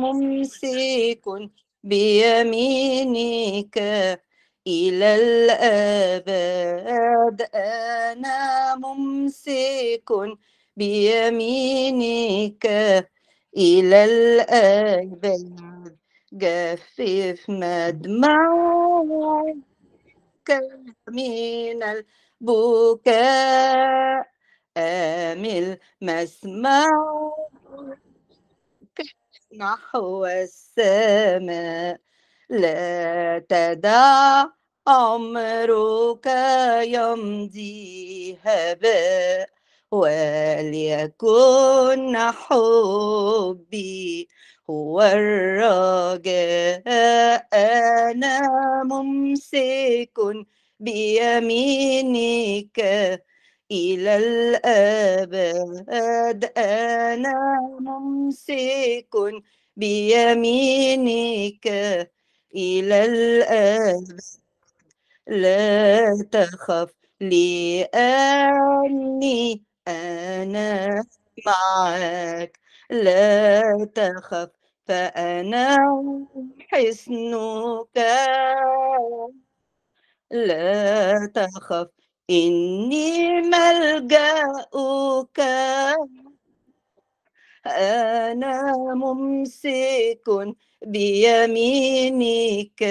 ممسك بيمينك إلى الأبد أنا ممسك بيمينك إلى الأبد جفف مدمعك من البكاء أمل مسمعك نحو السماء لا تدع عمرك يمضي هباء وليكن حبي هو الرجاء أنا ممسك بيمينك إلى الأبد أنا ممسك بيمينك إلى الأبد لا تخف لأني أنا معك لا تخف فأنا حسنك لا تخف إني ملجأك أنا ممسك بيمينك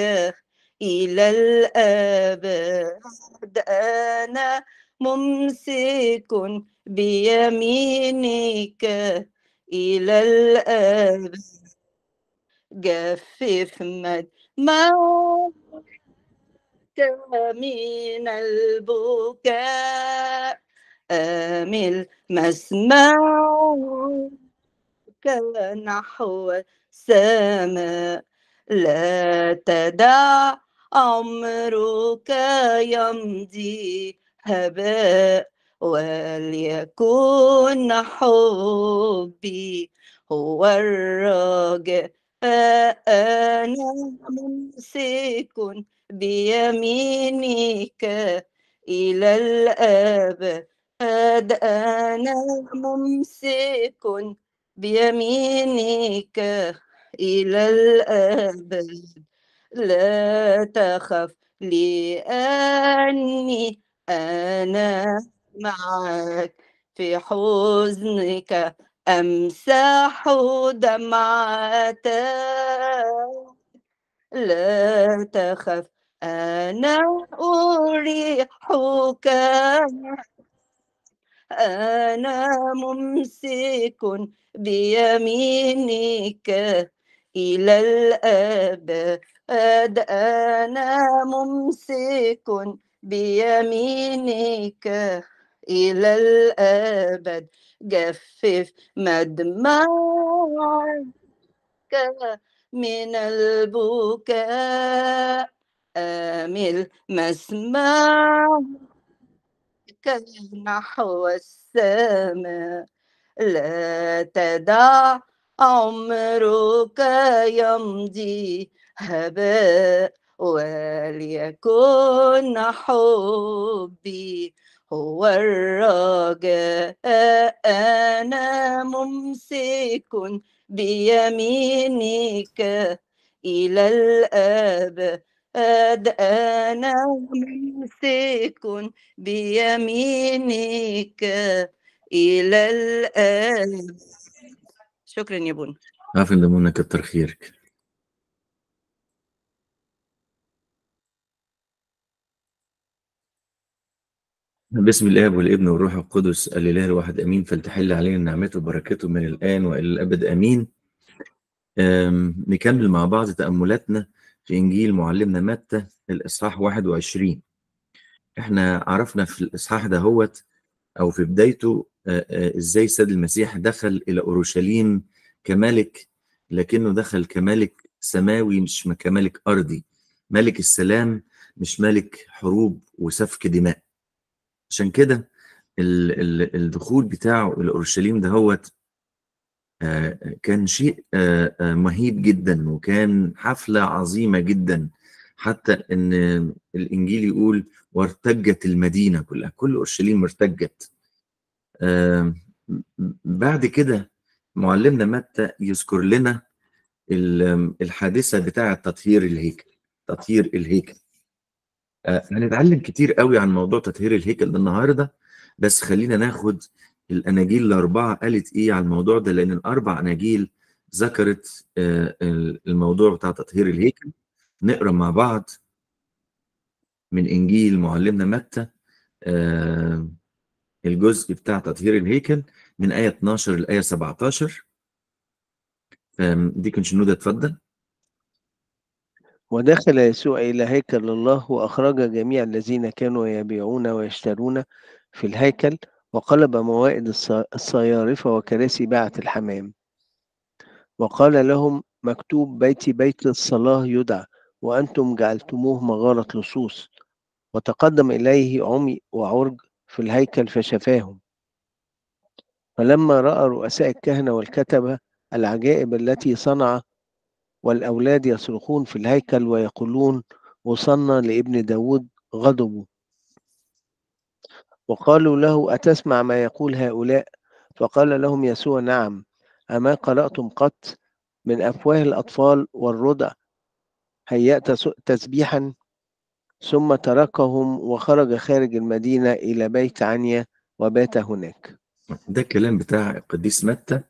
إلى الأبد أنا ممسك بيمينك إلى الأبد جفف مدمعك من البكاء أمل مسمعك نحو السماء لا تدع عمرك يمضي هباء وليكن حبي هو الرجاء أنا ممسك بيمينك إلى الآب قد أنا ممسك بيمينك إلى الآب لا تخف لأني أنا معك في حزنك أمسح دمعتك لا تخف أنا أريحك أنا ممسك بيمينك إلى الأبد أنا ممسك بيمينك إلى الأبد جفف مدمعك من البكاء آمل مسمعك نحو السماء لا تدع عمرك يمضي هباء وليكن حبي هو الرجاء أنا ممسك بيمينك إلى الأبد أنا ممسك بيمينك إلى الآن شكرا يا بون عافية منى كتر خيرك باسم الاب والابن والروح القدس الاله الواحد امين فلتحل علينا نعمته وبركته من الان والى الابد امين أم نكمل مع بعض تاملاتنا في إنجيل معلمنا متى الإصحاح 21 إحنا عرفنا في الإصحاح دهوت أو في بدايته إزاي سيد المسيح دخل إلى أورشليم كملك لكنه دخل كملك سماوي مش كملك أرضي ملك السلام مش ملك حروب وسفك دماء عشان كده الدخول بتاعه الى اورشليم دهوت آه، كان شيء آه، آه، مهيب جدا وكان حفلة عظيمة جدا حتى ان الانجيل يقول وارتجت المدينة كلها كل اورشليم ارتجت بعد كده معلمنا متى يذكر لنا الحادثة بتاعة تطهير الهيكل تطهير الهيكل هنتعلم كتير قوي عن موضوع تطهير الهيكل النهارده بس خلينا ناخد الاناجيل الاربعه قالت ايه على الموضوع ده لان الاربع اناجيل ذكرت آه، الموضوع بتاع تطهير الهيكل نقرا مع بعض من انجيل معلمنا متى آه، الجزء بتاع تطهير الهيكل من ايه 12 لايه 17 دي كنت شنودة اتفضل ودخل يسوع إلى هيكل الله وأخرج جميع الذين كانوا يبيعون ويشترون في الهيكل وقلب موائد الصيارفة وكراسي باعة الحمام وقال لهم مكتوب بيتي بيت الصلاة يدعى وأنتم جعلتموه مغارة لصوص وتقدم إليه عمي وعرج في الهيكل فشفاهم فلما رأى رؤساء الكهنة والكتبة العجائب التي صنع والأولاد يصرخون في الهيكل ويقولون وصلنا لابن داود غضبه وقالوا له أتسمع ما يقول هؤلاء فقال لهم يسوع نعم أما قرأتم قط من أفواه الأطفال والرضع هيأت تسبيحا ثم تركهم وخرج خارج المدينة إلى بيت عنيا وبات هناك ده الكلام بتاع القديس متى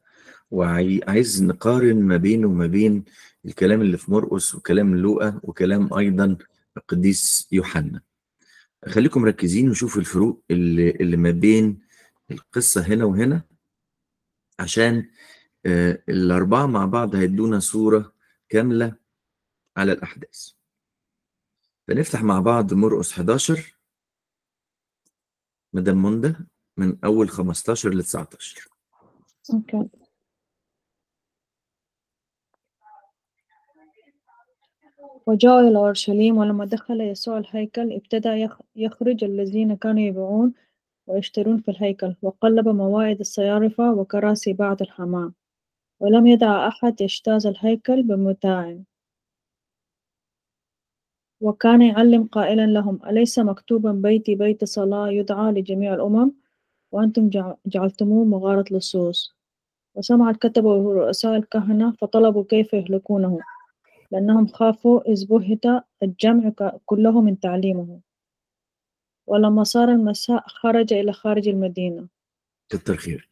وعايز نقارن ما بينه وما بين الكلام اللي في مرقس وكلام لوقا وكلام أيضا القديس يوحنا خليكم مركزين وشوفوا الفروق اللي, اللي ما بين القصة هنا وهنا عشان آه، الأربعة مع بعض هيدونا صورة كاملة على الأحداث فنفتح مع بعض مرقص 11 مدام موندا من أول 15 ل 19 أوكي. وجاءوا إلى أورشليم ولما دخل يسوع الهيكل ابتدى يخرج الذين كانوا يبيعون ويشترون في الهيكل وقلب موائد الصيارفة وكراسي بعض الحمام ولم يدع أحد يجتاز الهيكل بمتاع وكان يعلم قائلا لهم أليس مكتوبا بيتي بيت صلاة يدعى لجميع الأمم وأنتم جعلتموه مغارة لصوص وسمعت الكتبة ورؤساء الكهنة فطلبوا كيف يهلكونه لأنهم خافوا إذ بهت الجمع كله من تعليمه ولما صار المساء خرج إلى خارج المدينة كتر خير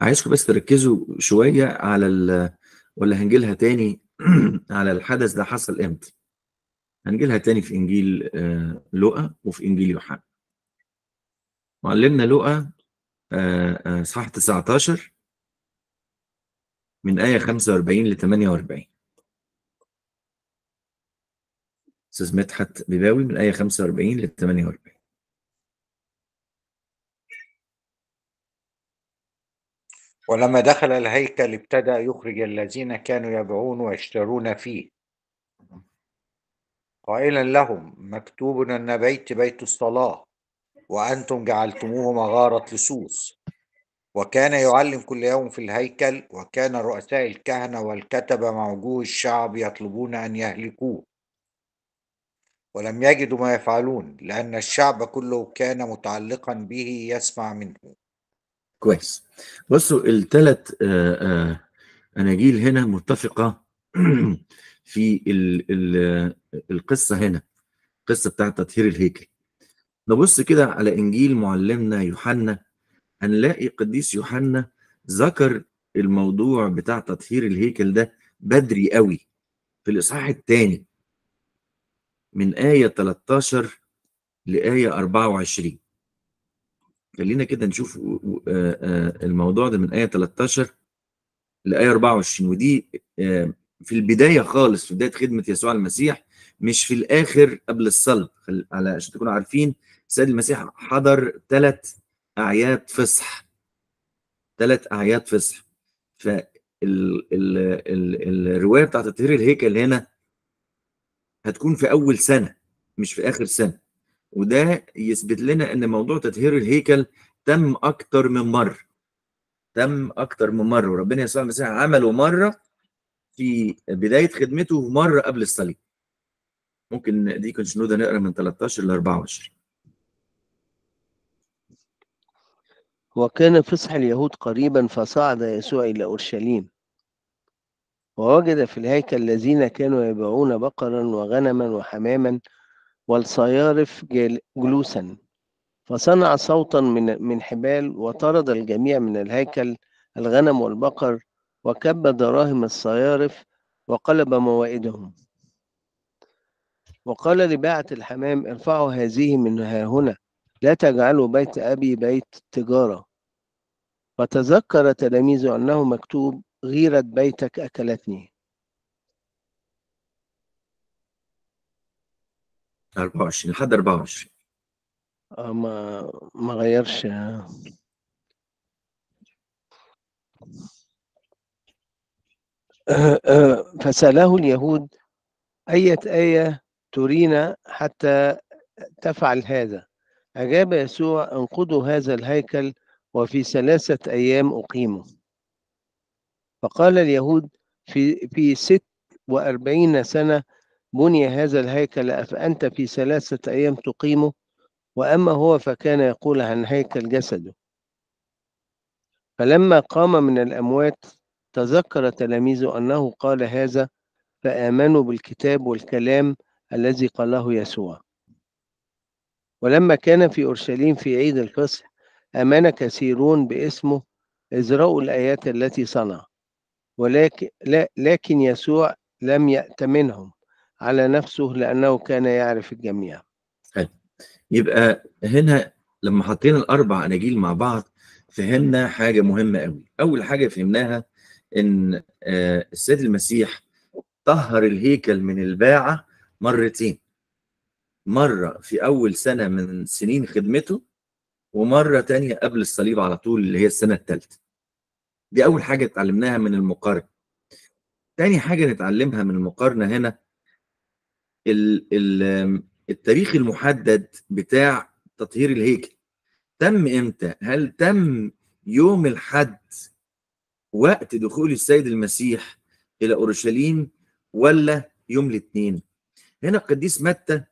عايزكم بس تركزوا شوية على ال... ولا هنجيلها تاني على الحدث ده حصل امتى هنجيلها تاني في إنجيل آه، لوقا وفي إنجيل يوحنا معلمنا لوقا آه، آه، صح 19 من آية 45 ل 48 استاذ مدحت بباوي من ايه 45 لل 48 ولما دخل الهيكل ابتدى يخرج الذين كانوا يبيعون ويشترون فيه قائلا لهم مكتوب ان بيت بيت الصلاه وانتم جعلتموه مغاره لصوص وكان يعلم كل يوم في الهيكل وكان رؤساء الكهنه والكتبه مع وجوه الشعب يطلبون ان يهلكوه ولم يجدوا ما يفعلون لأن الشعب كله كان متعلقا به يسمع منه كويس بصوا الثلاث آه، آه، أناجيل هنا متفقة في الـ الـ القصة هنا القصة بتاعة تطهير الهيكل نبص كده على إنجيل معلمنا يوحنا هنلاقي قديس يوحنا ذكر الموضوع بتاع تطهير الهيكل ده بدري قوي في الإصحاح الثاني من آية 13 لآية 24 خلينا كده نشوف آه، آه، الموضوع ده من آية 13 لآية 24 ودي آه، في البداية خالص في بداية خدمة يسوع المسيح مش في الآخر قبل الصلب على عشان تكونوا عارفين السيد المسيح حضر ثلاث أعياد فصح ثلاث أعياد فصح فالرواية بتاعت تطهير الهيكل هنا هتكون في اول سنه مش في اخر سنه وده يثبت لنا ان موضوع تطهير الهيكل تم اكتر من مره تم اكتر من مره وربنا يسوع المسيح عمله مره في بدايه خدمته ومره قبل الصليب ممكن دي كنت شنودة نقرا من 13 ل 24 وكان فصح اليهود قريبا فصعد يسوع الى اورشليم ووجد في الهيكل الذين كانوا يبيعون بقرا وغنما وحماما والصيارف جلوسا فصنع صوتا من من حبال وطرد الجميع من الهيكل الغنم والبقر وكب دراهم الصيارف وقلب موائدهم وقال لباعة الحمام ارفعوا هذه من ها هنا لا تجعلوا بيت أبي بيت تجارة فتذكر تلاميذه أنه مكتوب غيرة بيتك أكلتني 24 لحد 24 آه ما ما غيرش آه، آه، فسأله اليهود أية آية ترينا حتى تفعل هذا أجاب يسوع انقضوا هذا الهيكل وفي ثلاثة أيام أقيمه فقال اليهود في في ست وأربعين سنة بني هذا الهيكل أفأنت في ثلاثة أيام تقيمه وأما هو فكان يقول عن هيكل جسده فلما قام من الأموات تذكر تلاميذه أنه قال هذا فآمنوا بالكتاب والكلام الذي قاله يسوع ولما كان في أورشليم في عيد الفصح آمن كثيرون باسمه إذ رأوا الآيات التي صنع ولكن لا لكن يسوع لم يأتمنهم على نفسه لأنه كان يعرف الجميع حلو طيب، يبقى هنا لما حطينا الأربع أناجيل مع بعض فهمنا حاجة مهمة قوي أول حاجة فهمناها إن آه، السيد المسيح طهر الهيكل من الباعة مرتين مرة في أول سنة من سنين خدمته ومرة تانية قبل الصليب على طول اللي هي السنة الثالثة دي اول حاجه اتعلمناها من المقارنه تاني حاجه نتعلمها من المقارنه هنا التاريخ المحدد بتاع تطهير الهيكل تم امتى هل تم يوم الحد وقت دخول السيد المسيح الى اورشليم ولا يوم الاثنين هنا القديس متى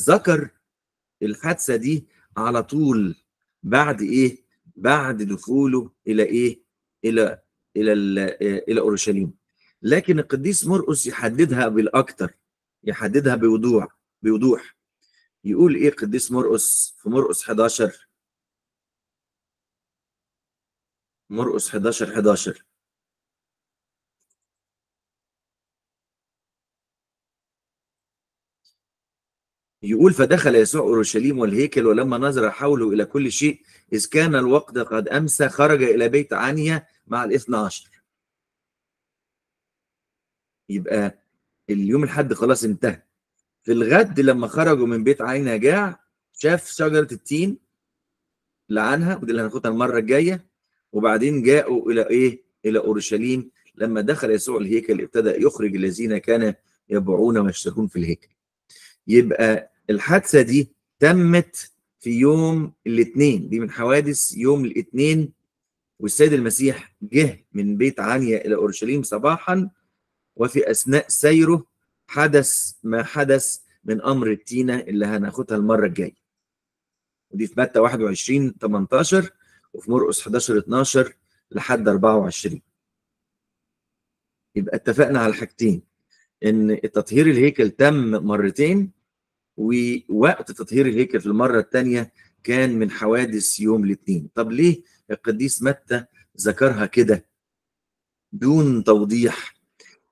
ذكر الحادثه دي على طول بعد ايه بعد دخوله الى ايه؟ الى الى الى اورشليم. لكن القديس مرقس يحددها بالاكثر يحددها بوضوح بوضوح يقول ايه القديس مرقس في مرقس 11 مرقس 11 11 يقول فدخل يسوع اورشليم والهيكل ولما نظر حوله الى كل شيء اذ كان الوقت قد امسى خرج الى بيت عنيا مع الاثنى عشر. يبقى اليوم الحد خلاص انتهى. في الغد لما خرجوا من بيت عنيا جاع شاف شجره التين لعنها ودي اللي هناخدها المره الجايه وبعدين جاءوا الى ايه؟ الى اورشليم لما دخل يسوع الهيكل ابتدى يخرج الذين كان يبعون ويشتكون في الهيكل. يبقى الحادثه دي تمت في يوم الاثنين دي من حوادث يوم الاثنين والسيد المسيح جه من بيت عانية الى اورشليم صباحا وفي اثناء سيره حدث ما حدث من امر التينه اللي هناخدها المره الجايه. ودي في متى 21 18 وفي مرقس 11 12 لحد 24. يبقى اتفقنا على حاجتين ان تطهير الهيكل تم مرتين ووقت تطهير الهيكل في المرة الثانية كان من حوادث يوم الاثنين طب ليه القديس متى ذكرها كده دون توضيح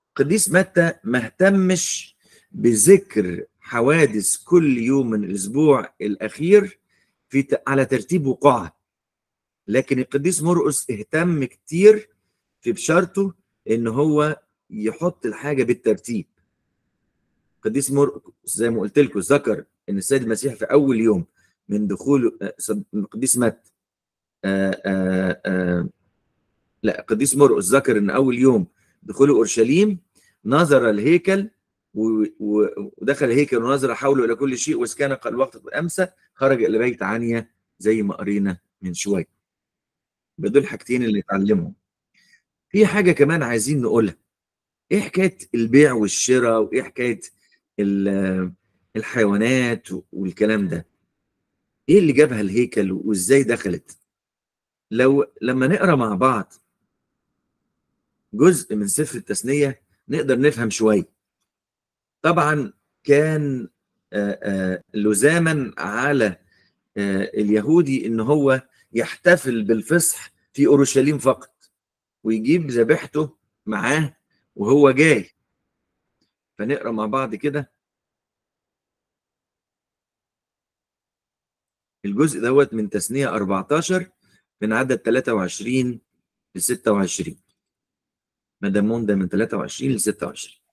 القديس متى ما اهتمش بذكر حوادث كل يوم من الاسبوع الاخير في على ترتيب وقوعها لكن القديس مرقس اهتم كتير في بشارته ان هو يحط الحاجه بالترتيب قديس مرقس زي ما قلت لكم ذكر ان السيد المسيح في اول يوم من دخول آه، قديس مت آآ آه، آآ آه، لا قديس مرقس ذكر ان اول يوم دخوله اورشليم نظر الهيكل ودخل الهيكل ونظر حوله الى كل شيء واذ كان قد وقت امسى خرج الى بيت عنيا زي ما قرينا من شويه دول حاجتين اللي اتعلمهم في حاجه كمان عايزين نقولها ايه حكايه البيع والشراء وايه حكايه الحيوانات والكلام ده ايه اللي جابها الهيكل وازاي دخلت لو لما نقرا مع بعض جزء من سفر التثنيه نقدر نفهم شويه طبعا كان لزاما على اليهودي ان هو يحتفل بالفصح في اورشليم فقط ويجيب ذبيحته معاه وهو جاي فنقرا مع بعض كده الجزء دوت من تثنيه 14 من عدد 23 ل 26 مدامون ده من 23 ل 26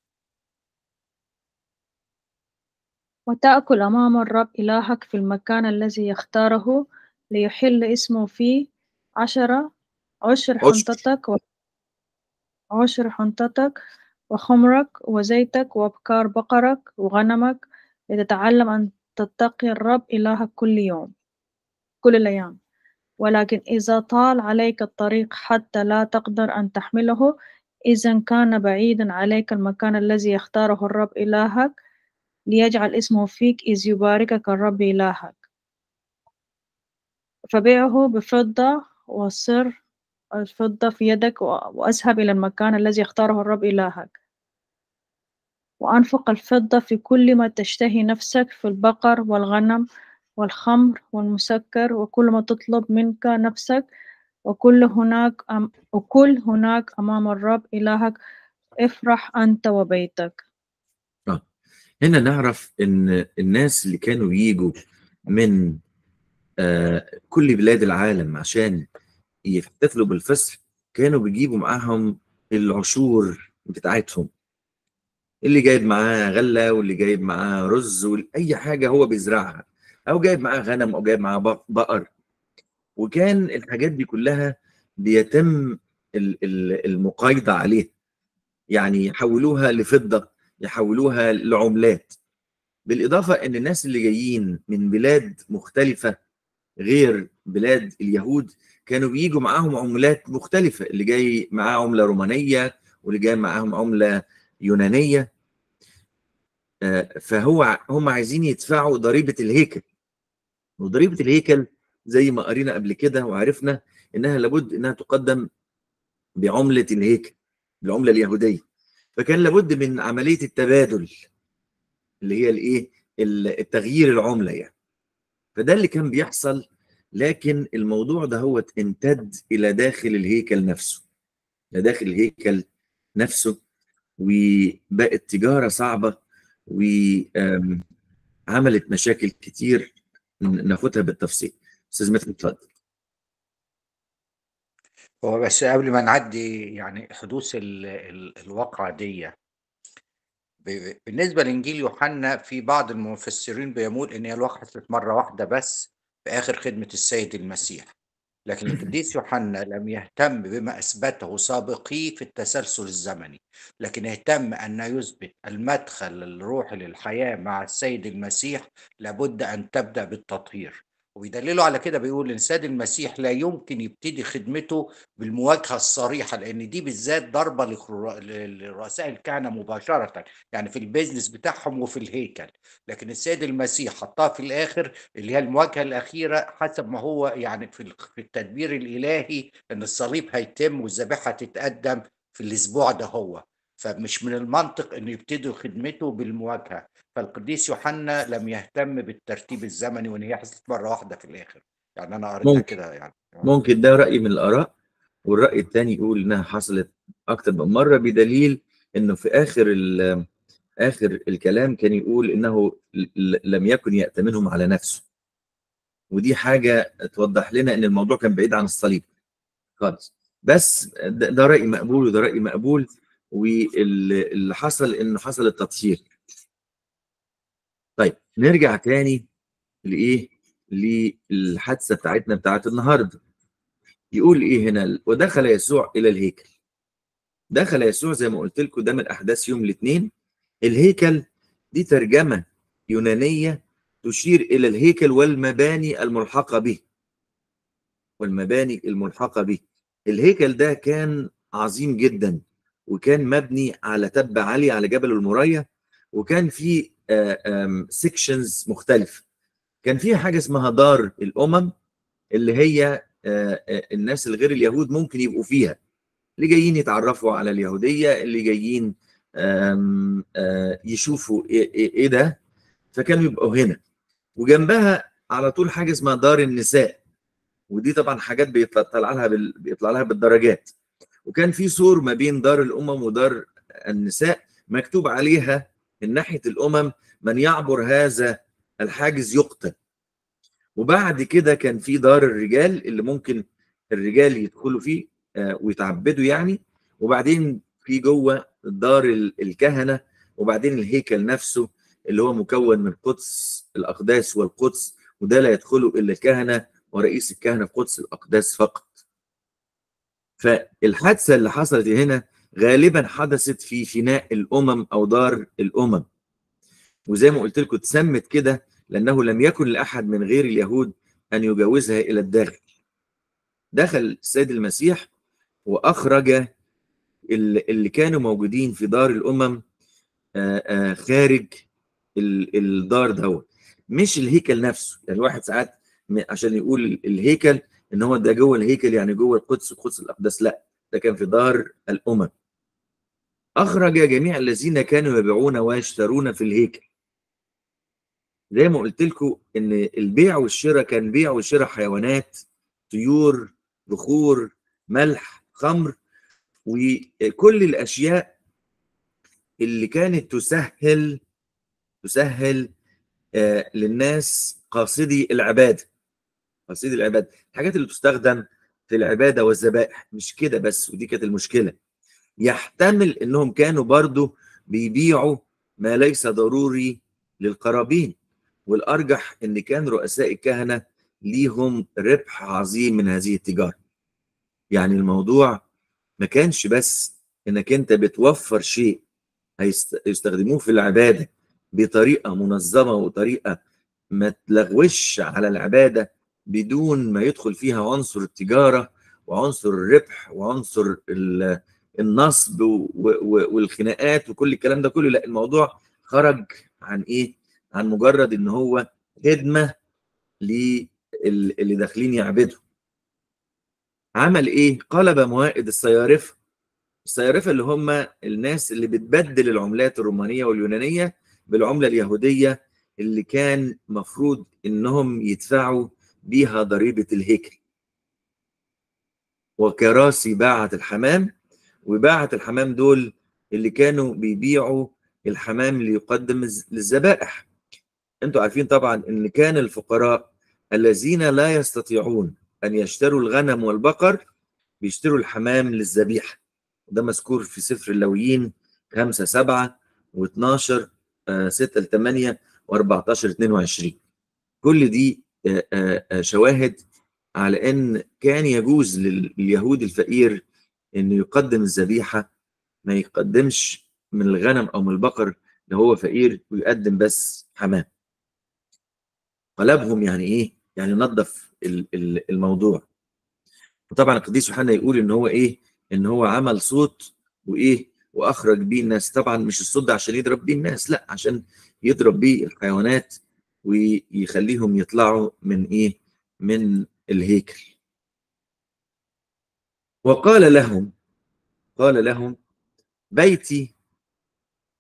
وتأكل أمام الرب إلهك في المكان الذي يختاره ليحل اسمه فيه عشرة عشر حنطتك عشر حنطتك وخمرك وزيتك وأبكار بقرك وغنمك لتتعلم أن تتقي الرب إلهك كل يوم كل الأيام ولكن إذا طال عليك الطريق حتى لا تقدر أن تحمله إذا كان بعيدا عليك المكان الذي يختاره الرب إلهك ليجعل اسمه فيك إذ يباركك الرب إلهك فبيعه بفضة وصر الفضة في يدك وأذهب إلى المكان الذي يختاره الرب إلهك وأنفق الفضة في كل ما تشتهي نفسك في البقر والغنم والخمر والمسكر وكل ما تطلب منك نفسك وكل هناك أم وكل هناك أمام الرب إلهك افرح أنت وبيتك آه. هنا نعرف إن الناس اللي كانوا ييجوا من آه كل بلاد العالم عشان يحتفلوا بالفصح كانوا بيجيبوا معاهم العشور بتاعتهم اللي جايب معاه غله واللي جايب معاه رز واي حاجه هو بيزرعها او جايب معاه غنم او جايب معاه بقر وكان الحاجات دي كلها بيتم المقايضه عليها يعني يحولوها لفضه يحولوها لعملات بالاضافه ان الناس اللي جايين من بلاد مختلفه غير بلاد اليهود كانوا بيجوا معاهم عملات مختلفه اللي جاي معاه عمله رومانيه واللي جاي معاهم عمله يونانيه فهو هم عايزين يدفعوا ضريبه الهيكل وضريبه الهيكل زي ما قرينا قبل كده وعرفنا انها لابد انها تقدم بعمله الهيكل العمله اليهوديه فكان لابد من عمليه التبادل اللي هي الايه التغيير العمله يعني فده اللي كان بيحصل لكن الموضوع ده هو امتد الى داخل الهيكل نفسه الى داخل الهيكل نفسه وبقت تجاره صعبه وعملت مشاكل كتير ناخدها بالتفصيل استاذ متعب اتفضل هو بس قبل ما نعدي يعني حدوث الواقعة دي بالنسبة لإنجيل يوحنا في بعض المفسرين بيقول إن هي الواقعة مرة واحدة بس في آخر خدمة السيد المسيح لكن القديس يوحنا لم يهتم بما أثبته سابقيه في التسلسل الزمني لكن اهتم أن يثبت المدخل الروحي للحياة مع السيد المسيح لابد أن تبدأ بالتطهير وبيدللوا على كده بيقول السيد المسيح لا يمكن يبتدي خدمته بالمواجهه الصريحه لان دي بالذات ضربه لرؤساء الكهنه مباشره يعني في البيزنس بتاعهم وفي الهيكل لكن السيد المسيح حطها في الاخر اللي هي المواجهه الاخيره حسب ما هو يعني في التدبير الالهي ان الصليب هيتم والذبيحه تتقدم في الاسبوع ده هو فمش من المنطق انه يبتدوا خدمته بالمواجهه فالقديس يوحنا لم يهتم بالترتيب الزمني وان هي حصلت مره واحده في الاخر يعني انا قريتها كده يعني ممكن ده راي من الاراء والراي الثاني يقول انها حصلت اكثر من مره بدليل انه في اخر اخر الكلام كان يقول انه لم يكن ياتمنهم على نفسه ودي حاجه توضح لنا ان الموضوع كان بعيد عن الصليب خالص بس ده راي مقبول وده راي مقبول واللي حصل انه حصل التطهير طيب نرجع تاني لايه للحادثه بتاعتنا بتاعت النهارده يقول ايه هنا ودخل يسوع الى الهيكل دخل يسوع زي ما قلت لكم ده من احداث يوم الاثنين الهيكل دي ترجمه يونانيه تشير الى الهيكل والمباني الملحقه به والمباني الملحقه به الهيكل ده كان عظيم جدا وكان مبني على تبة عالية على جبل المرية وكان في سيكشنز مختلفه كان فيها حاجه اسمها دار الامم اللي هي آه، آه، الناس الغير اليهود ممكن يبقوا فيها اللي جايين يتعرفوا على اليهوديه اللي جايين آه، يشوفوا إيه،, إيه،, ايه, ده فكانوا يبقوا هنا وجنبها على طول حاجه اسمها دار النساء ودي طبعا حاجات بيطلع لها بال... بيطلع لها بالدرجات وكان في سور ما بين دار الامم ودار النساء مكتوب عليها من ناحيه الامم من يعبر هذا الحاجز يقتل وبعد كده كان في دار الرجال اللي ممكن الرجال يدخلوا فيه آه، ويتعبدوا يعني وبعدين في جوه دار الكهنه وبعدين الهيكل نفسه اللي هو مكون من قدس الاقداس والقدس وده لا يدخله الا الكهنه ورئيس الكهنه في قدس الاقداس فقط. فالحادثه اللي حصلت هنا غالبا حدثت في فناء الامم او دار الامم وزي ما قلت لكم اتسمت كده لانه لم يكن لاحد من غير اليهود ان يجاوزها الى الداخل دخل السيد المسيح واخرج اللي كانوا موجودين في دار الامم آه، آه، خارج الدار دوت مش الهيكل نفسه يعني الواحد ساعات عشان يقول الهيكل ان هو ده جوه الهيكل يعني جوه القدس القدس الاقدس لا ده كان في دار الامم أخرج جميع الذين كانوا يبيعون ويشترون في الهيكل زي ما قلت لكم إن البيع والشراء كان بيع وشراء حيوانات طيور بخور ملح خمر وكل الأشياء اللي كانت تسهل تسهل آه للناس قاصدي العبادة قاصدي العبادة الحاجات اللي بتستخدم في العبادة والذبائح مش كده بس ودي كانت المشكلة يحتمل انهم كانوا برضو بيبيعوا ما ليس ضروري للقرابين والارجح ان كان رؤساء الكهنه ليهم ربح عظيم من هذه التجاره يعني الموضوع ما كانش بس انك انت بتوفر شيء هيستخدموه في العباده بطريقه منظمه وطريقه ما تلغوش على العباده بدون ما يدخل فيها عنصر التجاره وعنصر الربح وعنصر ال النصب والخناقات وكل الكلام ده كله لا الموضوع خرج عن ايه؟ عن مجرد ان هو خدمه للي داخلين يعبدوا. عمل ايه؟ قلب موائد الصيارفه. الصيارفه اللي هم الناس اللي بتبدل العملات الرومانيه واليونانيه بالعمله اليهوديه اللي كان مفروض انهم يدفعوا بيها ضريبه الهيكل. وكراسي باعت الحمام وباعة الحمام دول اللي كانوا بيبيعوا الحمام اللي يقدم للذبائح انتوا عارفين طبعا ان كان الفقراء الذين لا يستطيعون ان يشتروا الغنم والبقر بيشتروا الحمام للذبيحه ده مذكور في سفر اللويين 5 7 و12 6 8 و14 22 كل دي آه، آه، آه، شواهد على ان كان يجوز لليهود الفقير انه يقدم الذبيحه ما يقدمش من الغنم او من البقر اللي هو فقير ويقدم بس حمام قلبهم يعني ايه يعني نظف الموضوع وطبعا القديس يوحنا يقول ان هو ايه ان هو عمل صوت وايه واخرج بيه الناس طبعا مش الصوت ده عشان يضرب بيه الناس لا عشان يضرب بيه الحيوانات ويخليهم يطلعوا من ايه من الهيكل وقال لهم قال لهم بيتي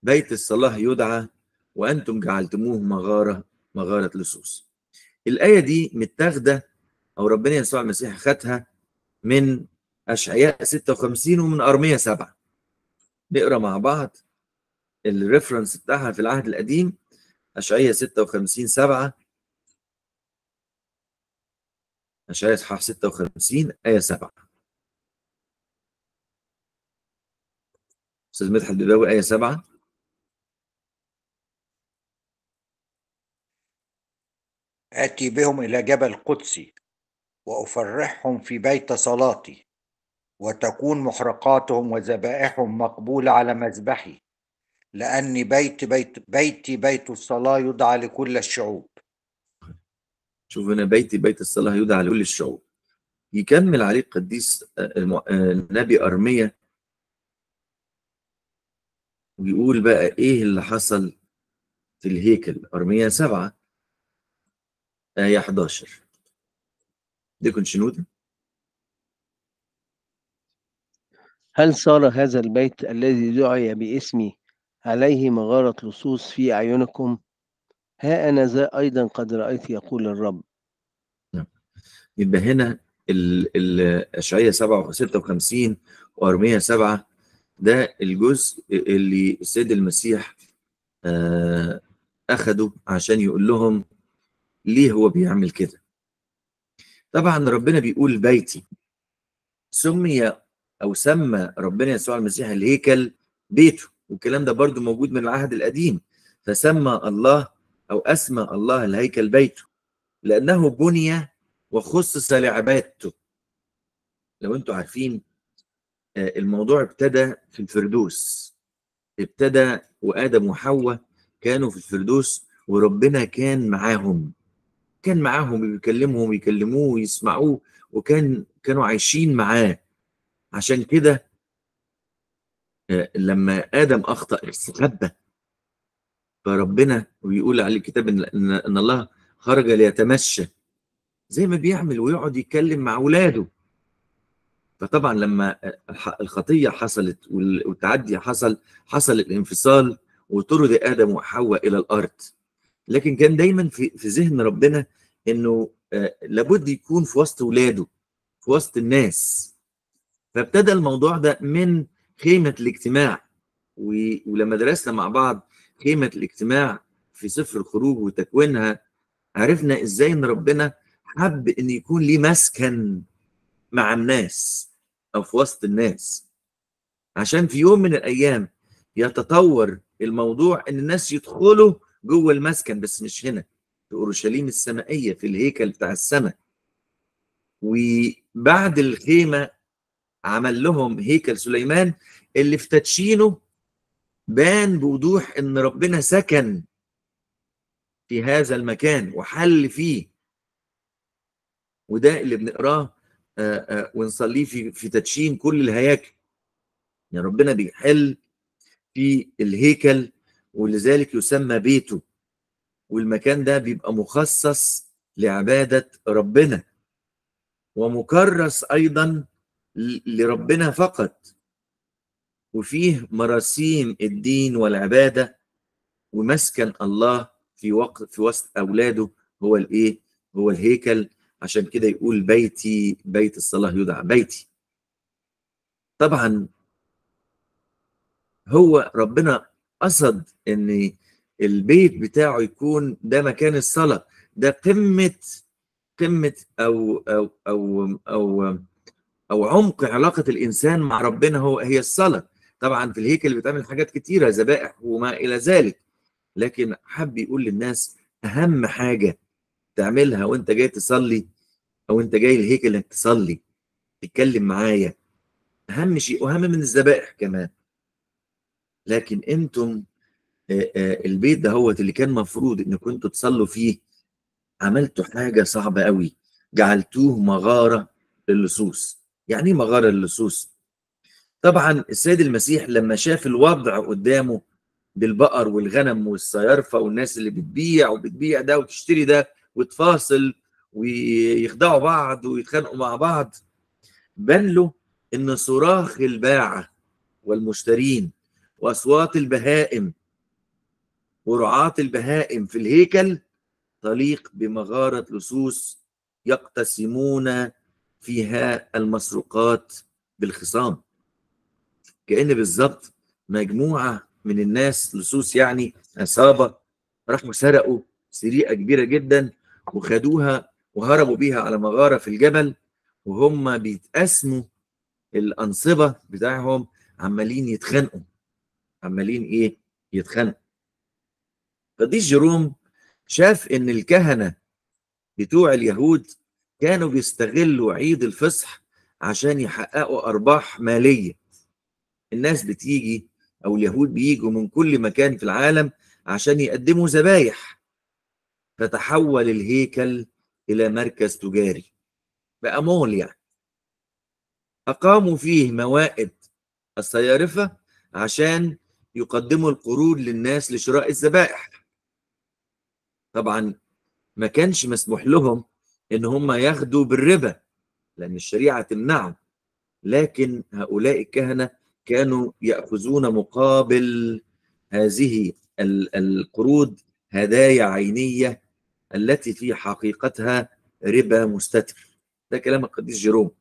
بيت الصلاة يدعى وأنتم جعلتموه مغارة مغارة لصوص الآية دي متاخدة أو ربنا يسوع المسيح خدها من أشعياء 56 ومن أرمية 7 نقرا مع بعض الريفرنس بتاعها في العهد القديم أشعياء 56 7 أشعياء إصحاح 56 آية 7 استاذ مدحت البداوي ايه سبعه آتي بهم إلى جبل قدسي وأفرحهم في بيت صلاتي وتكون محرقاتهم وذبائحهم مقبولة على مذبحي لأني بيت بيت بيتي بيت الصلاة يدعى لكل الشعوب شوف هنا بيتي بيت الصلاة يدعى لكل الشعوب يكمل عليه القديس آه، آه، النبي أرمية ويقول بقى ايه اللي حصل في الهيكل ارميا 7 ايه 11 دي كنت شنودة هل صار هذا البيت الذي دعي باسمي عليه مغارة لصوص في أعينكم ها أنا ذا أيضا قد رأيت يقول الرب نعم. يبقى هنا اشعيا 57 وأرمية 7 ده الجزء اللي السيد المسيح آه، أخده عشان يقول لهم ليه هو بيعمل كده طبعا ربنا بيقول بيتي سمي أو سمى ربنا يسوع المسيح الهيكل بيته والكلام ده برضو موجود من العهد القديم فسمى الله أو أسمى الله الهيكل بيته لأنه بني وخصص لعبادته لو انتم عارفين آه، الموضوع ابتدى في الفردوس ابتدى وادم وحواء كانوا في الفردوس وربنا كان معاهم كان معاهم بيكلمهم يكلموه ويسمعوه وكان كانوا عايشين معاه عشان كده آه، لما ادم اخطا استخبى فربنا ويقول عليه الكتاب ان ان الله خرج ليتمشى زي ما بيعمل ويقعد يتكلم مع اولاده فطبعا لما الخطيه حصلت والتعدي حصل حصل الانفصال وطرد ادم وحواء الى الارض لكن كان دايما في في ذهن ربنا انه آه، لابد يكون في وسط ولاده في وسط الناس فابتدى الموضوع ده من خيمه الاجتماع ولما درسنا مع بعض خيمه الاجتماع في سفر الخروج وتكوينها عرفنا ازاي ان ربنا حب ان يكون ليه مسكن مع الناس او في وسط الناس عشان في يوم من الايام يتطور الموضوع ان الناس يدخلوا جوه المسكن بس مش هنا في اورشليم السمائيه في الهيكل بتاع السماء وبعد الخيمه عمل لهم هيكل سليمان اللي في تدشينه بان بوضوح ان ربنا سكن في هذا المكان وحل فيه وده اللي بنقراه آه، آه، ونصليه في في تدشين كل الهياكل يعني ربنا بيحل في الهيكل ولذلك يسمى بيته والمكان ده بيبقى مخصص لعبادة ربنا ومكرس أيضا لربنا فقط وفيه مراسيم الدين والعبادة ومسكن الله في وقت في وسط أولاده هو الإيه؟ هو الهيكل عشان كده يقول بيتي بيت الصلاة يدعى بيتي طبعا هو ربنا قصد ان البيت بتاعه يكون ده مكان الصلاة ده قمة قمة أو أو أو أو أو عمق علاقة الإنسان مع ربنا هو هي الصلاة طبعا في الهيكل بتعمل حاجات كتيرة ذبائح وما إلى ذلك لكن حب يقول للناس أهم حاجة تعملها وأنت جاي تصلي او انت جاي الهيكل انك تصلي تتكلم معايا اهم شيء واهم من الذبائح كمان لكن انتم البيت دهوت اللي كان مفروض انكم كنتوا تصلوا فيه عملتوا حاجه صعبه قوي جعلتوه مغاره للصوص يعني ايه مغاره للصوص طبعا السيد المسيح لما شاف الوضع قدامه بالبقر والغنم والصيارفه والناس اللي بتبيع وبتبيع ده وتشتري ده وتفاصل ويخدعوا بعض ويتخانقوا مع بعض بان له ان صراخ الباعه والمشترين واصوات البهائم ورعاة البهائم في الهيكل تليق بمغارة لصوص يقتسمون فيها المسروقات بالخصام كأن بالظبط مجموعة من الناس لصوص يعني عصابة راحوا سرقوا سريقة كبيرة جدا وخدوها وهربوا بيها على مغاره في الجبل وهم بيتقسموا الانصبه بتاعهم عمالين يتخانقوا عمالين ايه يتخانقوا قديس جيروم شاف ان الكهنه بتوع اليهود كانوا بيستغلوا عيد الفصح عشان يحققوا ارباح ماليه الناس بتيجي او اليهود بيجوا من كل مكان في العالم عشان يقدموا ذبايح فتحول الهيكل إلى مركز تجاري بقى مول يعني أقاموا فيه موائد الصيارفة عشان يقدموا القروض للناس لشراء الذبائح طبعا ما كانش مسموح لهم ان هم ياخدوا بالربا لان الشريعه تمنعه لكن هؤلاء الكهنه كانوا ياخذون مقابل هذه القروض هدايا عينيه التي في حقيقتها ربا مستتر ده كلام القديس جيروم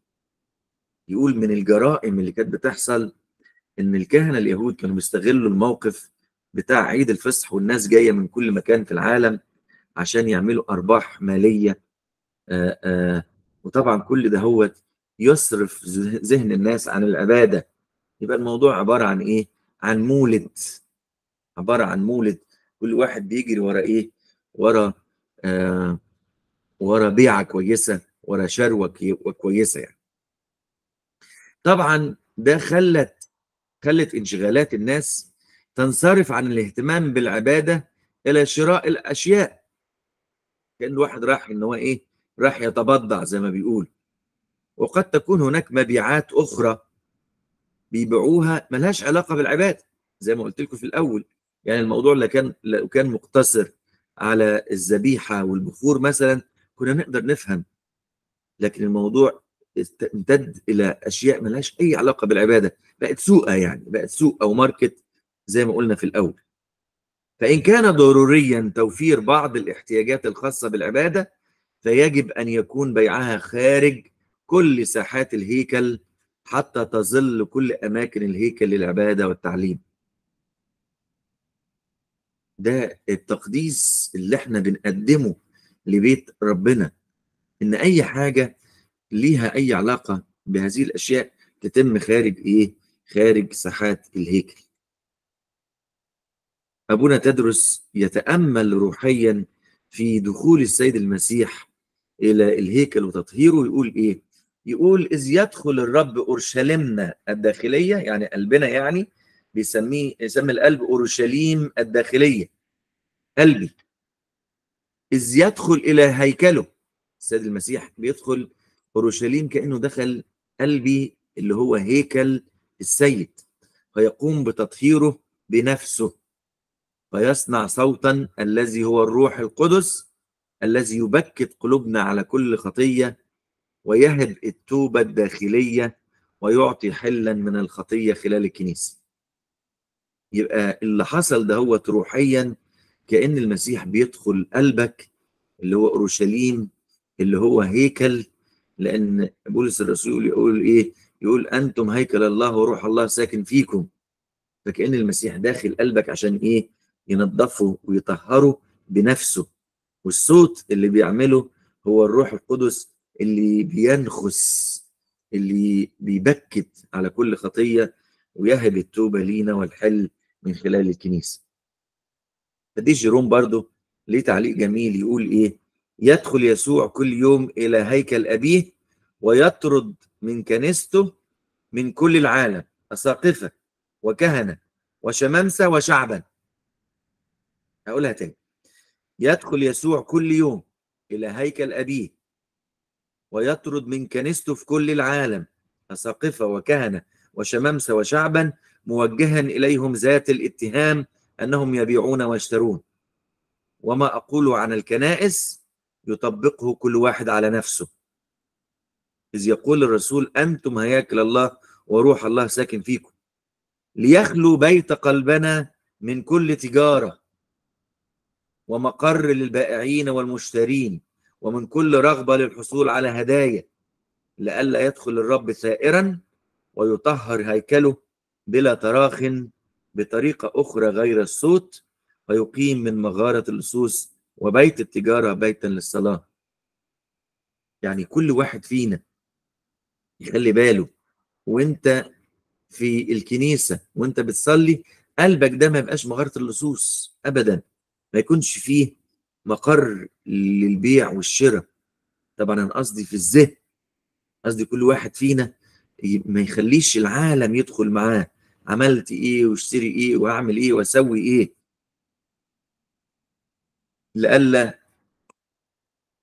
يقول من الجرائم اللي كانت بتحصل ان الكهنه اليهود كانوا بيستغلوا الموقف بتاع عيد الفصح والناس جايه من كل مكان في العالم عشان يعملوا ارباح ماليه آآ آه، آآ آه، وطبعا كل ده هو يصرف ذهن الناس عن العباده يبقى الموضوع عباره عن ايه؟ عن مولد عباره عن مولد كل واحد بيجري ورا ايه؟ ورا آه، ورا بيعه كويسه ورا شروه كويسه يعني طبعا ده خلت خلت انشغالات الناس تنصرف عن الاهتمام بالعباده الى شراء الاشياء كان واحد راح ان هو ايه راح يتبضع زي ما بيقول وقد تكون هناك مبيعات اخرى بيبيعوها ملهاش علاقه بالعباده زي ما قلت لكم في الاول يعني الموضوع اللي كان لو كان مقتصر على الذبيحه والبخور مثلا كنا نقدر نفهم لكن الموضوع امتد الى اشياء ملهاش اي علاقه بالعباده بقت سوقه يعني بقت سوق او ماركت زي ما قلنا في الاول فان كان ضروريا توفير بعض الاحتياجات الخاصه بالعباده فيجب ان يكون بيعها خارج كل ساحات الهيكل حتى تظل كل اماكن الهيكل للعباده والتعليم ده التقديس اللي احنا بنقدمه لبيت ربنا ان اي حاجه ليها اي علاقه بهذه الاشياء تتم خارج ايه خارج ساحات الهيكل ابونا تدرس يتامل روحيا في دخول السيد المسيح الى الهيكل وتطهيره يقول ايه يقول اذ يدخل الرب اورشليمنا الداخليه يعني قلبنا يعني بيسميه يسمي القلب اورشليم الداخليه قلبي اذ يدخل الى هيكله السيد المسيح بيدخل اورشليم كانه دخل قلبي اللي هو هيكل السيد فيقوم بتطهيره بنفسه فيصنع صوتا الذي هو الروح القدس الذي يبكت قلوبنا على كل خطيه ويهب التوبه الداخليه ويعطي حلا من الخطيه خلال الكنيسه يبقى اللي حصل ده هو روحيا كأن المسيح بيدخل قلبك اللي هو أورشليم اللي هو هيكل لأن بولس الرسول يقول إيه يقول أنتم هيكل الله وروح الله ساكن فيكم فكأن المسيح داخل قلبك عشان إيه ينظفه ويطهره بنفسه والصوت اللي بيعمله هو الروح القدس اللي بينخس اللي بيبكت على كل خطية ويهب التوبة لينا والحل من خلال الكنيسه فدي جيروم برضو ليه تعليق جميل يقول ايه يدخل يسوع كل يوم الى هيكل ابيه ويطرد من كنيسته من كل العالم اساقفه وكهنه وشمامسه وشعبا هقولها تاني يدخل يسوع كل يوم الى هيكل ابيه ويطرد من كنيسته في كل العالم اساقفه وكهنه وشمامسه وشعبا موجها اليهم ذات الاتهام انهم يبيعون ويشترون وما اقول عن الكنائس يطبقه كل واحد على نفسه اذ يقول الرسول انتم هياكل الله وروح الله ساكن فيكم ليخلو بيت قلبنا من كل تجاره ومقر للبائعين والمشترين ومن كل رغبه للحصول على هدايا لئلا يدخل الرب ثائرا ويطهر هيكله بلا تراخ بطريقة أخرى غير الصوت ويقيم من مغارة اللصوص وبيت التجارة بيتا للصلاة يعني كل واحد فينا يخلي باله وانت في الكنيسة وانت بتصلي قلبك ده ما يبقاش مغارة اللصوص أبدا ما يكونش فيه مقر للبيع والشراء طبعا أنا قصدي في الذهن قصدي كل واحد فينا ما يخليش العالم يدخل معاه عملت ايه واشتري ايه واعمل ايه واسوي ايه لئلا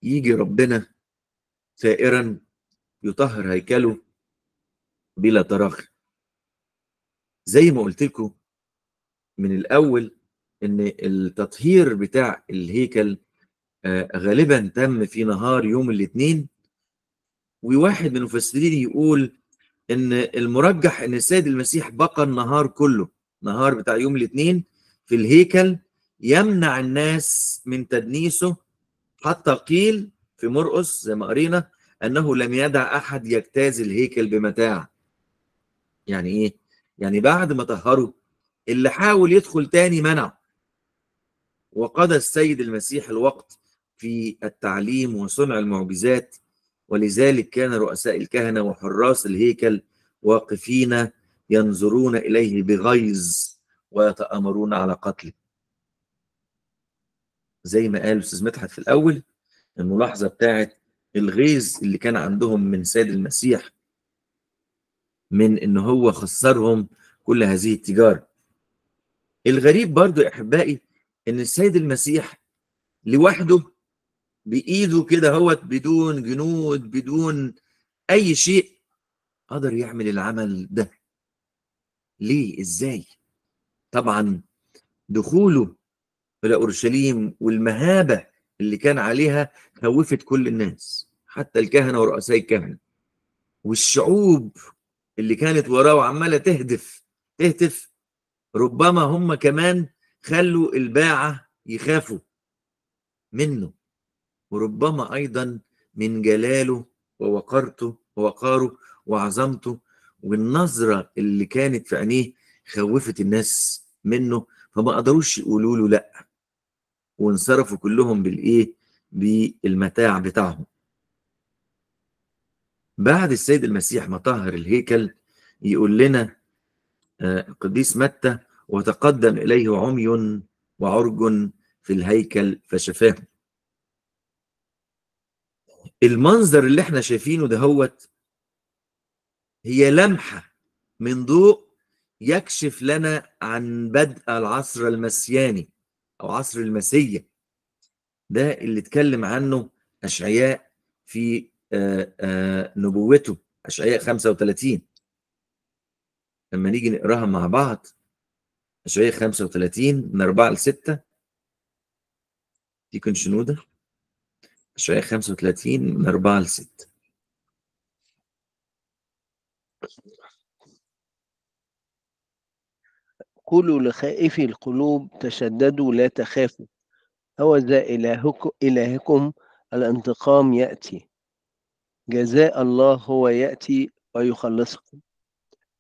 يجي ربنا ثائرا يطهر هيكله بلا تراخي زي ما قلت لكم من الاول ان التطهير بتاع الهيكل آه، غالبا تم في نهار يوم الاثنين وواحد من المفسرين يقول ان المرجح ان السيد المسيح بقى النهار كله نهار بتاع يوم الاثنين في الهيكل يمنع الناس من تدنيسه حتى قيل في مرقس زي ما قرينا انه لم يدع احد يجتاز الهيكل بمتاع يعني ايه يعني بعد ما طهره اللي حاول يدخل تاني منعه وقضى السيد المسيح الوقت في التعليم وصنع المعجزات ولذلك كان رؤساء الكهنة وحراس الهيكل واقفين ينظرون إليه بغيظ ويتآمرون على قتله زي ما قال أستاذ مدحت في الأول الملاحظة بتاعت الغيظ اللي كان عندهم من سيد المسيح من إن هو خسرهم كل هذه التجارة الغريب برضو يا أحبائي إن السيد المسيح لوحده بايده كده هوت بدون جنود بدون اي شيء قدر يعمل العمل ده ليه ازاي طبعا دخوله الى اورشليم والمهابه اللي كان عليها خوفت كل الناس حتى الكهنه ورؤساء الكهنه والشعوب اللي كانت وراه وعماله تهدف تهتف ربما هم كمان خلوا الباعه يخافوا منه وربما أيضا من جلاله ووقرته ووقاره وعظمته والنظرة اللي كانت في عينيه خوفت الناس منه فما قدروش يقولوا له لأ وانصرفوا كلهم بالإيه؟ بالمتاع بتاعهم بعد السيد المسيح ما طهر الهيكل يقول لنا آه، قديس متى وتقدم إليه عمي وعرج في الهيكل فشفاهم. المنظر اللي احنا شايفينه دهوت هي لمحه من ضوء يكشف لنا عن بدء العصر المسياني او عصر المسيح ده اللي اتكلم عنه اشعياء في آه، آه، نبوته اشعياء 35 لما نيجي نقراها مع بعض اشعياء 35 من 4 ل 6 دي شنوده أشعة 35 من 4 ل 6 قولوا لخائفي القلوب تشددوا لا تخافوا هوذا إلهكم, إلهكم الانتقام يأتي جزاء الله هو يأتي ويخلصكم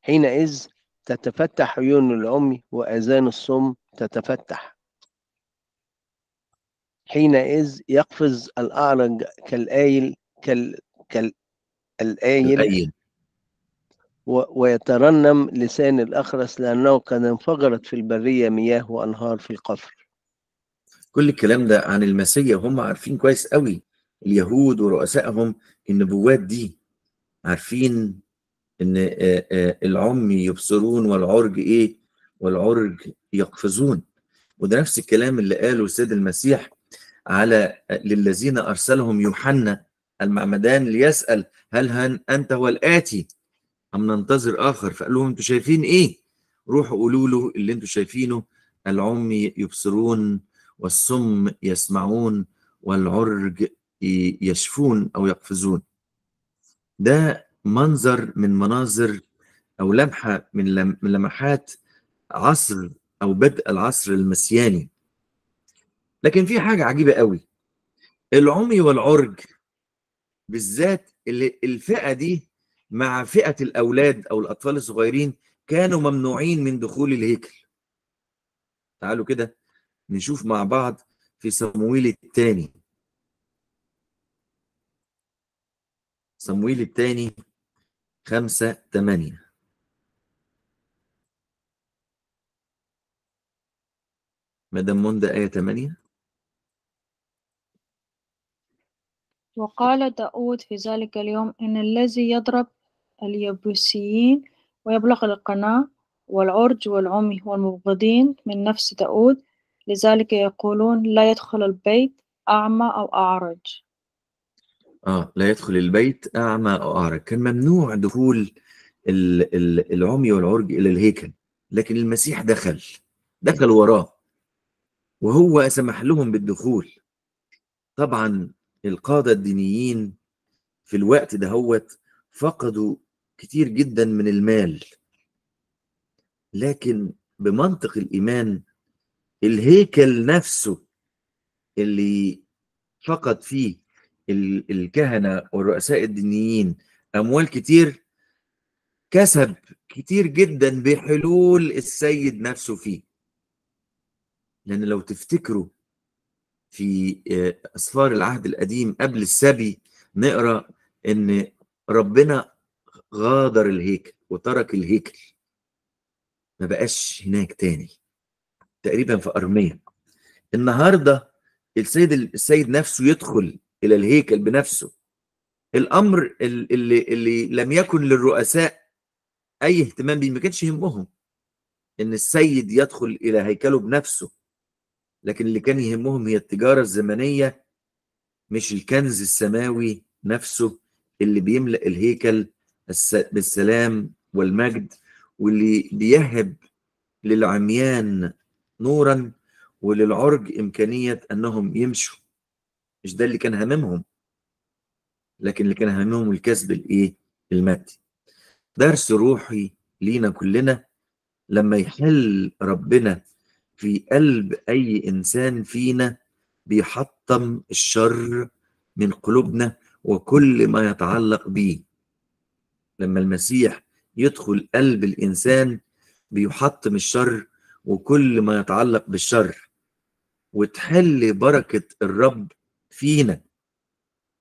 حينئذ تتفتح عيون العمي وأذان الصم تتفتح حينئذ يقفز الأعرج كالآيل كال كالآيل الآيل. ويترنم لسان الأخرس لأنه قد انفجرت في البرية مياه وأنهار في القفر كل الكلام ده عن المسيا هم عارفين كويس قوي اليهود ورؤسائهم النبوات دي عارفين ان العمي يبصرون والعرج ايه والعرج يقفزون وده نفس الكلام اللي قاله السيد المسيح على للذين أرسلهم يوحنا المعمدان ليسأل هل هن أنت هو الآتي أم ننتظر آخر فقال لهم أنتوا شايفين إيه روحوا قولوا له اللي أنتوا شايفينه العمي يبصرون والسم يسمعون والعرج يشفون أو يقفزون ده منظر من مناظر أو لمحة من لمحات عصر أو بدء العصر المسياني لكن في حاجه عجيبه قوي العمي والعرج بالذات اللي الفئه دي مع فئه الاولاد او الاطفال الصغيرين كانوا ممنوعين من دخول الهيكل تعالوا كده نشوف مع بعض في صمويل الثاني صمويل الثاني خمسة ثمانية مدام موندا آية ثمانية وقال داود في ذلك اليوم إن الذي يضرب اليبوسيين ويبلغ القناة والعرج والعمي والمبغضين من نفس داود لذلك يقولون لا يدخل البيت أعمى أو أعرج آه لا يدخل البيت أعمى أو أعرج كان ممنوع دخول العمي والعرج إلى الهيكل لكن المسيح دخل دخل وراه وهو سمح لهم بالدخول طبعا القادة الدينيين في الوقت دهوت فقدوا كتير جدا من المال لكن بمنطق الإيمان الهيكل نفسه اللي فقد فيه الكهنة والرؤساء الدينيين أموال كتير كسب كتير جدا بحلول السيد نفسه فيه لأن لو تفتكروا في اسفار آه، العهد القديم قبل السبي نقرا ان ربنا غادر الهيكل وترك الهيكل ما بقاش هناك تاني تقريبا في ارميا النهارده السيد السيد نفسه يدخل الى الهيكل بنفسه الامر اللي اللي لم يكن للرؤساء اي اهتمام بيه ما كانش يهمهم ان السيد يدخل الى هيكله بنفسه لكن اللي كان يهمهم هي التجاره الزمنيه مش الكنز السماوي نفسه اللي بيملا الهيكل بالسلام والمجد واللي بيهب للعميان نورا وللعرج امكانيه انهم يمشوا مش ده اللي كان هاممهم لكن اللي كان هاممهم الكسب الايه المادي درس روحي لينا كلنا لما يحل ربنا في قلب أي إنسان فينا بيحطم الشر من قلوبنا وكل ما يتعلق به لما المسيح يدخل قلب الإنسان بيحطم الشر وكل ما يتعلق بالشر وتحل بركة الرب فينا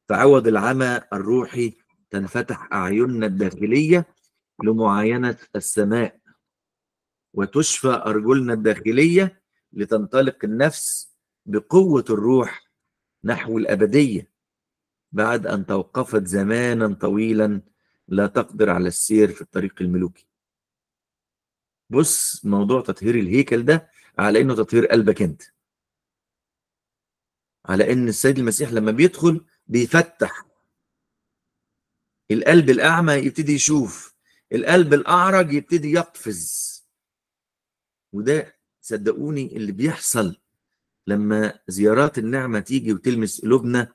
تعوض العمى الروحي تنفتح أعيننا الداخلية لمعاينة السماء وتشفى أرجلنا الداخلية لتنطلق النفس بقوة الروح نحو الأبدية بعد أن توقفت زمانا طويلا لا تقدر على السير في الطريق الملوكي بص موضوع تطهير الهيكل ده على انه تطهير قلبك انت على ان السيد المسيح لما بيدخل بيفتح القلب الاعمى يبتدي يشوف القلب الاعرج يبتدي يقفز وده صدقوني اللي بيحصل لما زيارات النعمة تيجي وتلمس قلوبنا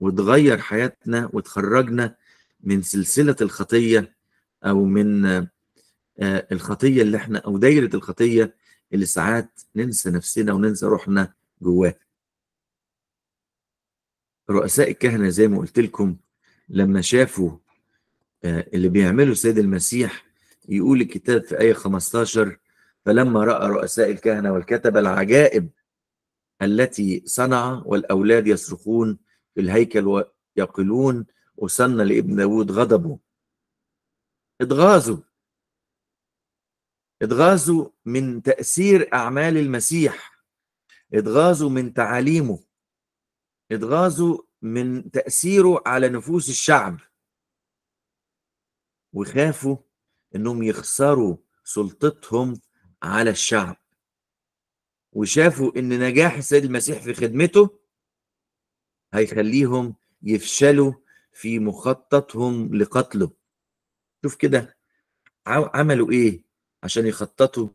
وتغير حياتنا وتخرجنا من سلسلة الخطية أو من آه، الخطية اللي احنا أو دايرة الخطية اللي ساعات ننسى نفسنا وننسى روحنا جواها رؤساء الكهنة زي ما قلت لكم لما شافوا آه، اللي بيعمله السيد المسيح يقول الكتاب في آية 15 فلما راى رؤساء الكهنه والكتبه العجائب التي صنع والاولاد يصرخون في الهيكل ويقولون وصلنا لابن داود غضبه اتغاظوا اتغاظوا من تاثير اعمال المسيح اتغاظوا من تعاليمه اتغاظوا من تاثيره على نفوس الشعب وخافوا انهم يخسروا سلطتهم على الشعب وشافوا ان نجاح السيد المسيح في خدمته هيخليهم يفشلوا في مخططهم لقتله شوف كده عملوا ايه عشان يخططوا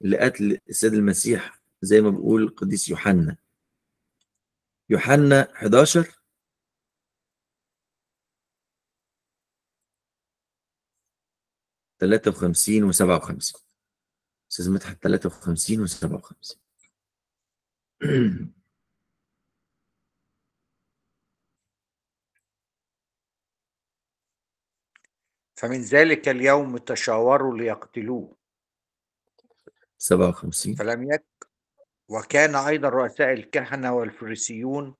لقتل السيد المسيح زي ما بيقول القديس يوحنا يوحنا 11 53 و 57 استاذ مدحت 53 و 57 فمن ذلك اليوم تشاوروا ليقتلوه 57 فلم يك وكان أيضا رؤساء الكهنة والفريسيون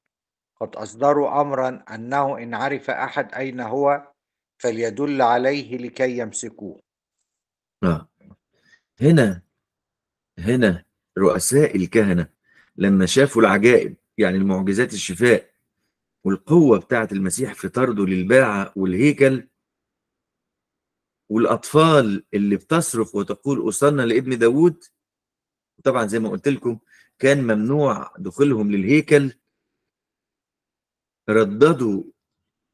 قد أصدروا أمرا أنه إن عرف أحد أين هو فليدل عليه لكي يمسكوه آه. هنا هنا رؤساء الكهنة لما شافوا العجائب يعني المعجزات الشفاء والقوة بتاعة المسيح في طرده للباعة والهيكل والأطفال اللي بتصرخ وتقول أصلنا لابن داوود طبعا زي ما قلت لكم كان ممنوع دخولهم للهيكل رددوا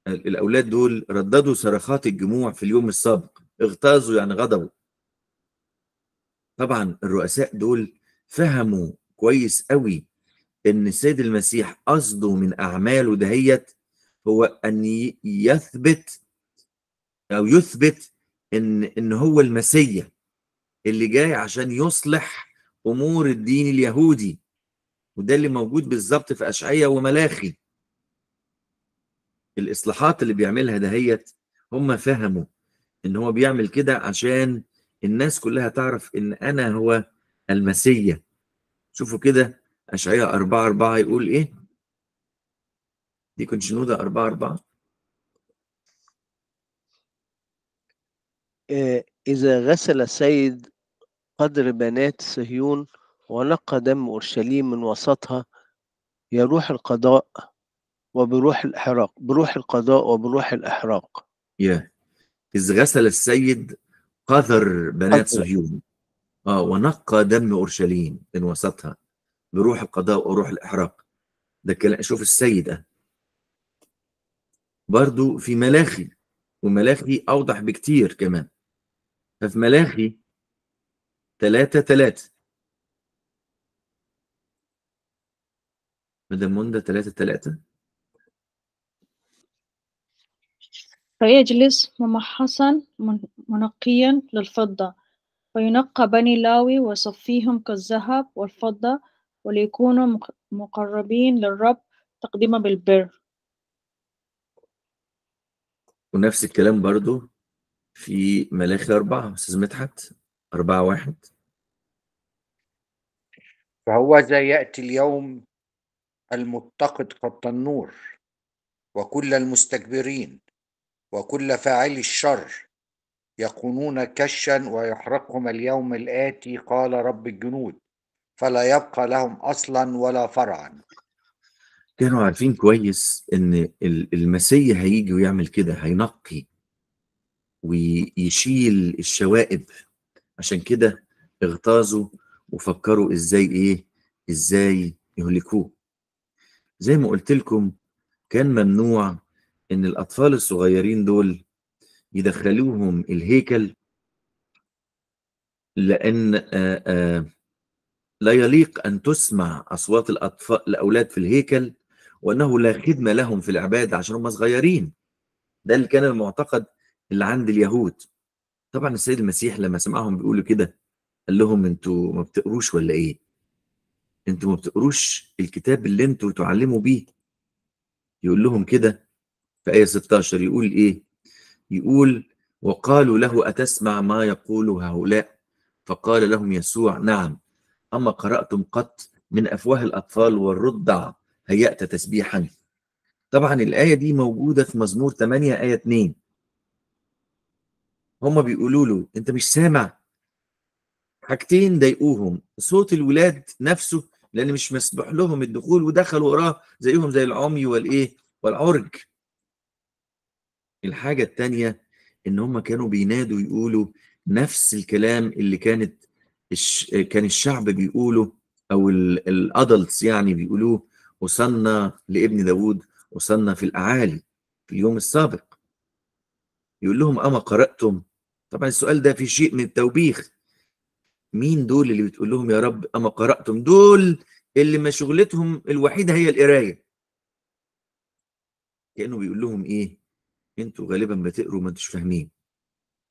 الأولاد دول رددوا صرخات الجموع في اليوم السابق اغتاظوا يعني غضبوا طبعا الرؤساء دول فهموا كويس قوي ان السيد المسيح قصده من اعماله دهيت هو ان يثبت او يثبت ان ان هو المسيا اللي جاي عشان يصلح امور الدين اليهودي وده اللي موجود بالظبط في اشعيا وملاخي الاصلاحات اللي بيعملها دهيت هم فهموا ان هو بيعمل كده عشان الناس كلها تعرف ان انا هو المسيا شوفوا كده اشعياء 4 4 يقول ايه دي كنت شنودة 4 4 آه، إذا غسل السيد قدر بنات صهيون ونقى دم أورشليم من وسطها يروح القضاء وبروح الإحراق بروح القضاء وبروح الإحراق yeah. إذا غسل السيد قذر بنات صهيون آه ونقى دم أورشليم من وسطها بروح القضاء وروح الإحراق ده كلام شوف السيد ده برضو في ملاخي وملاخي أوضح بكتير كمان ففي ملاخي ثلاثة ثلاثة مدام موندا ثلاثة ثلاثة فيجلس ممحصا منقيا للفضة فينقى بني لاوي ويصفيهم كالذهب والفضة وليكونوا مقربين للرب تقديمة بالبر ونفس الكلام برضو في ملاخي أربعة أستاذ مدحت أربعة واحد فهوذا يأتي اليوم المتقد كالتنور وكل المستكبرين وكل فاعلي الشر يكونون كشا ويحرقهم اليوم الآتي قال رب الجنود فلا يبقى لهم أصلا ولا فرعا كانوا عارفين كويس ان المسيح هيجي ويعمل كده هينقي ويشيل الشوائب عشان كده اغتاظوا وفكروا ازاي ايه ازاي يهلكوه زي ما قلت لكم كان ممنوع ان الاطفال الصغيرين دول يدخلوهم الهيكل لان آه، آه، لا يليق ان تسمع اصوات الاطفال الاولاد في الهيكل وانه لا خدمه لهم في العباده عشان هم صغيرين ده اللي كان المعتقد اللي عند اليهود طبعا السيد المسيح لما سمعهم بيقولوا كده قال لهم انتوا ما بتقروش ولا ايه انتوا ما بتقروش الكتاب اللي انتوا تعلموا بيه يقول لهم كده في آية 16 يقول إيه؟ يقول وقالوا له أتسمع ما يقول هؤلاء فقال لهم يسوع نعم أما قرأتم قط من أفواه الأطفال والرضع هيأت تسبيحا طبعا الآية دي موجودة في مزمور 8 آية 2 هما بيقولوا له أنت مش سامع حاجتين ضايقوهم صوت الولاد نفسه لأن مش مسموح لهم الدخول ودخلوا وراه زيهم زي العمي والإيه والعرج الحاجة التانية إن هم كانوا بينادوا يقولوا نفس الكلام اللي كانت الش... كان الشعب بيقوله أو الأدلتس يعني بيقولوه وصلنا لابن داود وصلنا في الأعالي في اليوم السابق يقول لهم أما قرأتم طبعا السؤال ده في شيء من التوبيخ مين دول اللي بتقول لهم يا رب أما قرأتم دول اللي ما شغلتهم الوحيدة هي القراية كأنه بيقول لهم إيه انتوا غالبا بتقروا ما انتوش فاهمين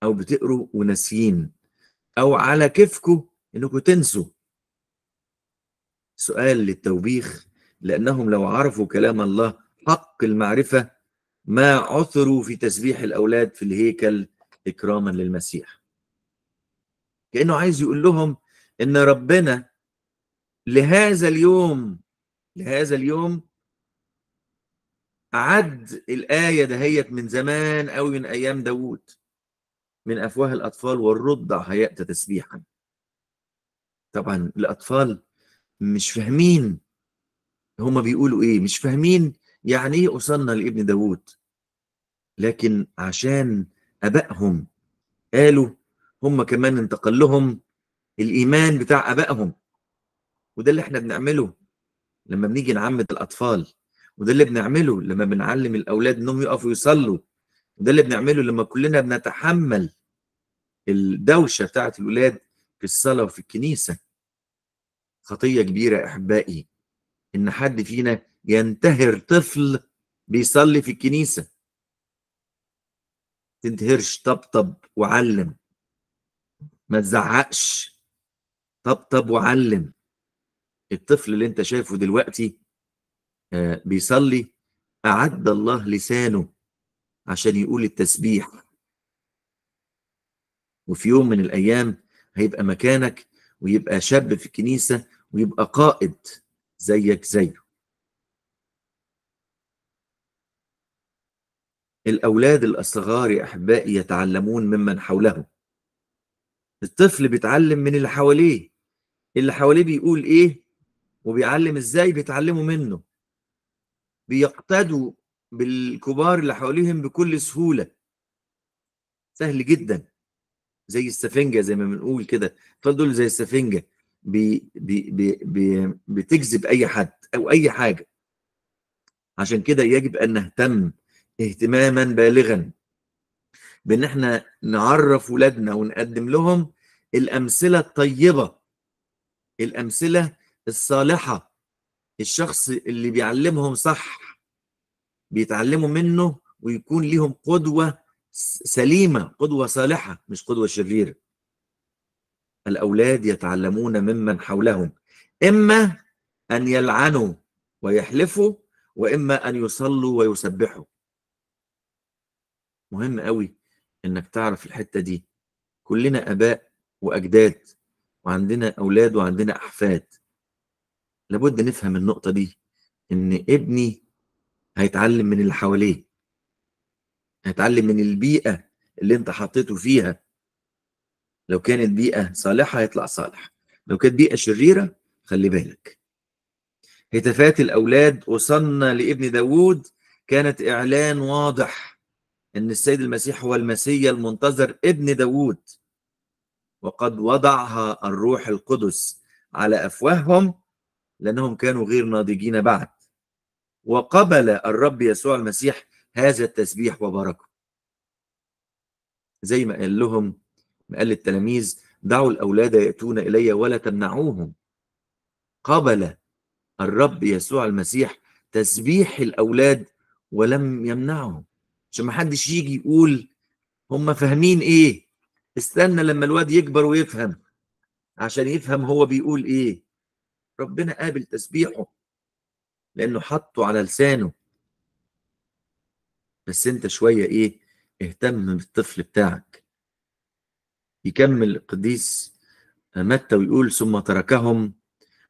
او بتقروا وناسيين او على كيفكم انكم تنسوا سؤال للتوبيخ لانهم لو عرفوا كلام الله حق المعرفه ما عثروا في تسبيح الاولاد في الهيكل اكراما للمسيح كانه عايز يقول لهم ان ربنا لهذا اليوم لهذا اليوم عد الآية دهيت من زمان أو من أيام داوود من أفواه الأطفال والرضع هيأت تسبيحا طبعا الأطفال مش فاهمين هما بيقولوا إيه مش فاهمين يعني إيه أصلنا لابن داوود لكن عشان أبائهم قالوا هما كمان انتقل لهم الإيمان بتاع أبائهم وده اللي احنا بنعمله لما بنيجي نعمد الأطفال وده اللي بنعمله لما بنعلم الاولاد انهم يقفوا يصلوا وده اللي بنعمله لما كلنا بنتحمل الدوشه بتاعه الاولاد في الصلاه وفي الكنيسه خطيه كبيره احبائي ان حد فينا ينتهر طفل بيصلي في الكنيسه تنتهرش طبطب وعلم ما تزعقش طبطب وعلم الطفل اللي انت شايفه دلوقتي آه، بيصلي أعد الله لسانه عشان يقول التسبيح وفي يوم من الأيام هيبقى مكانك ويبقى شاب في الكنيسة ويبقى قائد زيك زيه الأولاد الأصغار يا أحبائي يتعلمون ممن حولهم الطفل بيتعلم من اللي حواليه اللي حواليه بيقول إيه وبيعلم إزاي بيتعلموا منه بيقتدوا بالكبار اللي حواليهم بكل سهولة سهل جدا زي السفنجة زي ما بنقول كده فدول زي السفنجة بي بي بي بي بتجذب أي حد أو أي حاجة عشان كده يجب أن نهتم اهتماما بالغا بأن احنا نعرف ولادنا ونقدم لهم الأمثلة الطيبة الأمثلة الصالحة الشخص اللي بيعلمهم صح بيتعلموا منه ويكون ليهم قدوة سليمة قدوة صالحة مش قدوة شريرة الأولاد يتعلمون ممن حولهم إما أن يلعنوا ويحلفوا وإما أن يصلوا ويسبحوا مهم قوي إنك تعرف الحتة دي كلنا آباء وأجداد وعندنا أولاد وعندنا أحفاد لابد نفهم النقطه دي ان ابني هيتعلم من اللي حواليه هيتعلم من البيئه اللي انت حطيته فيها لو كانت بيئه صالحه هيطلع صالح لو كانت بيئه شريره خلي بالك هتافات الاولاد وصلنا لابن داوود كانت اعلان واضح ان السيد المسيح هو المسيا المنتظر ابن داوود وقد وضعها الروح القدس على افواههم لأنهم كانوا غير ناضجين بعد وقبل الرب يسوع المسيح هذا التسبيح وباركه زي ما قال لهم قال للتلاميذ دعوا الأولاد يأتون إلي ولا تمنعوهم قبل الرب يسوع المسيح تسبيح الأولاد ولم يمنعهم عشان ما حدش يجي يقول هم فاهمين ايه استنى لما الواد يكبر ويفهم عشان يفهم هو بيقول ايه ربنا قابل تسبيحه لانه حطه على لسانه بس انت شويه ايه اهتم بالطفل بتاعك يكمل القديس متى ويقول ثم تركهم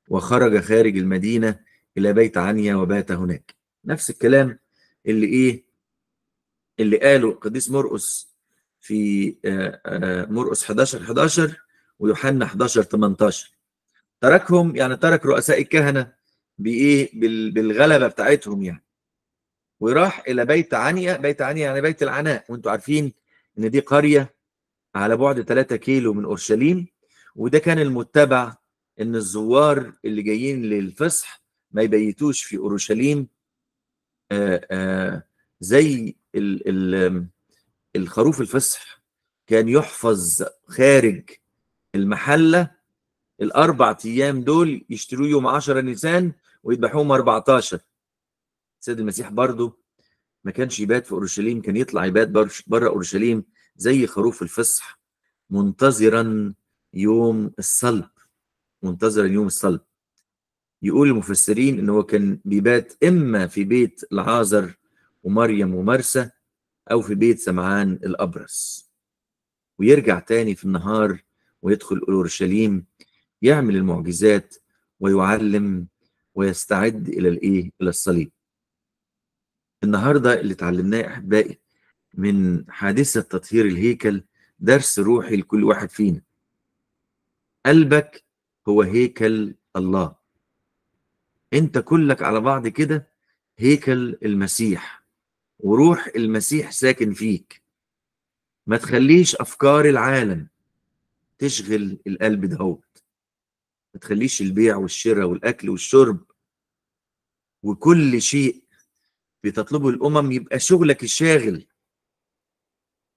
وخرج خارج المدينه الى بيت عنيا وبات هناك نفس الكلام اللي ايه اللي قاله القديس مرقس في آه، آه، مرقس 11 11 ويوحنا 11 18 تركهم يعني ترك رؤساء الكهنه بايه بالغلبه بتاعتهم يعني وراح الى بيت عنيا بيت عنيا يعني بيت العناء وانتم عارفين ان دي قريه على بعد 3 كيلو من اورشليم وده كان المتبع ان الزوار اللي جايين للفصح ما يبيتوش في اورشليم زي الخروف الفصح كان يحفظ خارج المحله الاربع ايام دول يشتروا يوم 10 نيسان ويذبحوهم 14 السيد المسيح برضه ما كانش يبات في اورشليم كان يطلع يبات بره اورشليم زي خروف الفصح منتظرا يوم الصلب منتظرا يوم الصلب يقول المفسرين ان هو كان بيبات اما في بيت العازر ومريم ومرسى او في بيت سمعان الابرص ويرجع تاني في النهار ويدخل اورشليم يعمل المعجزات ويعلم ويستعد الى الايه؟ الى الصليب. النهارده اللي اتعلمناه احبائي من حادثه تطهير الهيكل درس روحي لكل واحد فينا. قلبك هو هيكل الله. انت كلك على بعض كده هيكل المسيح وروح المسيح ساكن فيك. ما تخليش افكار العالم تشغل القلب دهوت. ما تخليش البيع والشراء والاكل والشرب وكل شيء بتطلبه الامم يبقى شغلك الشاغل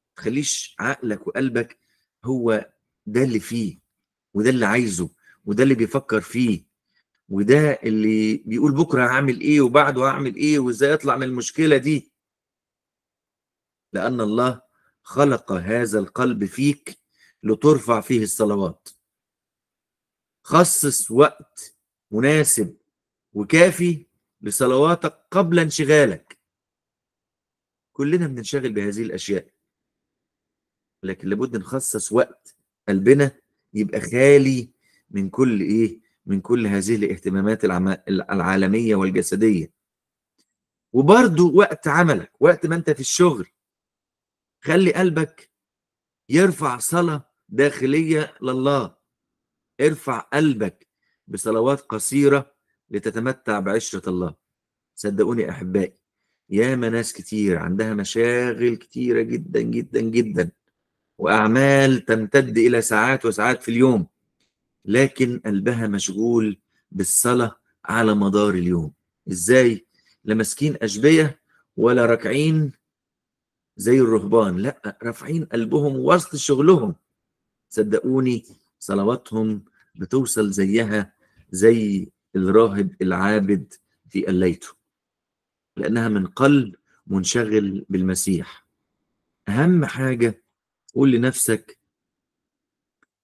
ما تخليش عقلك وقلبك هو ده اللي فيه وده اللي عايزه وده اللي بيفكر فيه وده اللي بيقول بكره هعمل ايه وبعده هعمل ايه وازاي اطلع من المشكله دي لان الله خلق هذا القلب فيك لترفع فيه الصلوات خصص وقت مناسب وكافي لصلواتك قبل انشغالك كلنا بننشغل بهذه الاشياء لكن لابد نخصص وقت قلبنا يبقى خالي من كل ايه من كل هذه الاهتمامات العالميه والجسديه وبرضه وقت عملك وقت ما انت في الشغل خلي قلبك يرفع صلاه داخليه لله ارفع قلبك بصلوات قصيرة لتتمتع بعشرة الله صدقوني أحبائي ياما ناس كتير عندها مشاغل كتيرة جدا جدا جدا وأعمال تمتد إلى ساعات وساعات في اليوم لكن قلبها مشغول بالصلاة على مدار اليوم إزاي؟ لا ماسكين أشبية ولا راكعين زي الرهبان لا رافعين قلبهم وسط شغلهم صدقوني صلواتهم بتوصل زيها زي الراهب العابد في قليته لأنها من قلب منشغل بالمسيح أهم حاجة قول لنفسك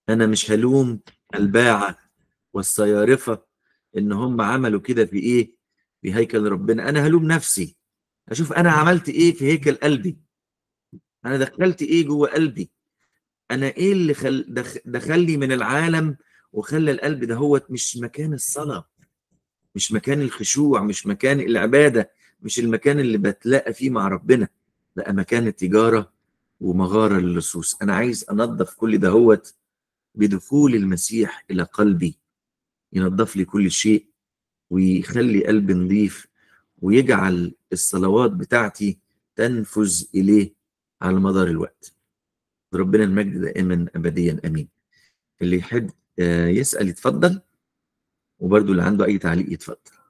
أنا مش هلوم الباعة والصيارفة إن هم عملوا كده في إيه في هيكل ربنا أنا هلوم نفسي أشوف أنا عملت إيه في هيكل قلبي أنا دخلت إيه جوه قلبي انا ايه اللي خل دخ دخلني من العالم وخلى القلب ده هو مش مكان الصلاه مش مكان الخشوع مش مكان العباده مش المكان اللي بتلاقى فيه مع ربنا بقى مكان التجاره ومغاره للصوص انا عايز انظف كل دهوت بدخول المسيح الى قلبي ينظف لي كل شيء ويخلي قلبي نظيف ويجعل الصلوات بتاعتي تنفذ اليه على مدار الوقت ربنا المجد دائما ابديا امين اللي يحب آه، يسال يتفضل وبرده اللي عنده اي تعليق يتفضل